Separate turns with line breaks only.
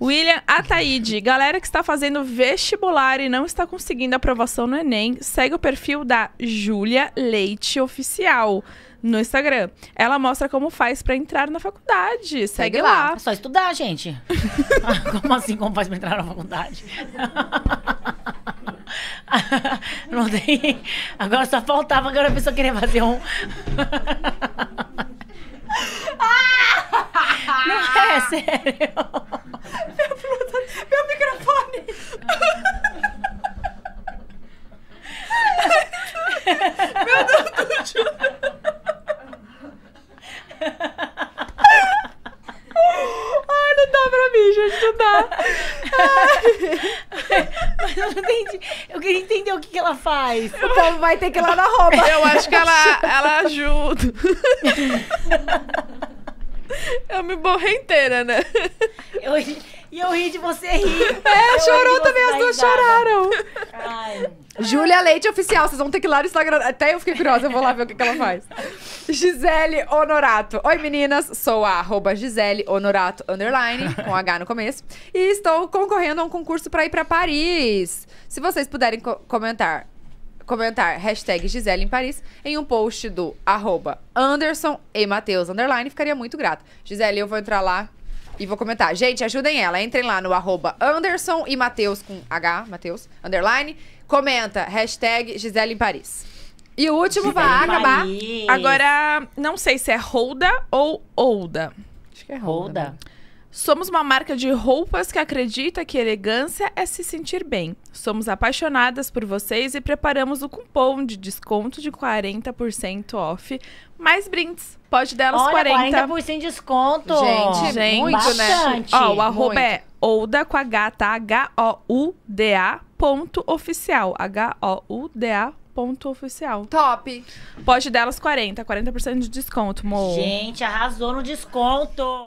William Ataíde, galera que está fazendo vestibular e não está conseguindo aprovação no Enem, segue o perfil da Júlia Leite Oficial no Instagram. Ela mostra como faz para entrar na faculdade. Segue, segue lá. lá. É só estudar, gente. Ah, como assim, como faz para entrar na faculdade? não tem. Agora só faltava, agora a pessoa querer fazer um.
sério. meu, meu microfone. meu Deus do
Ai, não dá pra mim, gente, não dá. Ai. Mas eu não entendi. Eu queria entender o que, que ela faz. O povo vai ter que ir lá na roupa Eu acho que ela, ela ajuda. Eu me borrei inteira, né?
Eu, e eu ri de você rir. É, eu chorou também, as duas choraram.
Julia
Júlia Leite Oficial, vocês vão ter que ir lá no Instagram. Até eu fiquei curiosa, eu vou lá ver o que, que ela faz. Gisele Honorato. Oi, meninas, sou a arroba Gisele Honorato underline, com H no começo. E estou concorrendo a um concurso para ir para Paris. Se vocês puderem co comentar comentar hashtag Gisele em Paris em um post do arroba Anderson e Matheus Underline, ficaria muito grato. Gisele, eu vou entrar lá e vou comentar. Gente, ajudem ela. Entrem lá no arroba Anderson e Matheus com H, Matheus, Underline. Comenta hashtag Gisele em Paris. E o último Gisele vai acabar. Paris.
Agora, não sei se é Holda ou Olda. Acho que é Holda. Holda. Somos uma marca de roupas que acredita que elegância é se sentir bem. Somos apaixonadas por vocês e preparamos o cupom de desconto de 40% off, mais brindes. Pode dar os 40. 40% de desconto. Gente, Gente muito, né? bastante. né? Ó, o arroba é muito. é Ouda com H, tá? H-O-U-D-A ponto oficial. H-O-U-D-A ponto oficial. Top. Pode delas 40, 40% de desconto, mo. Gente, arrasou no desconto.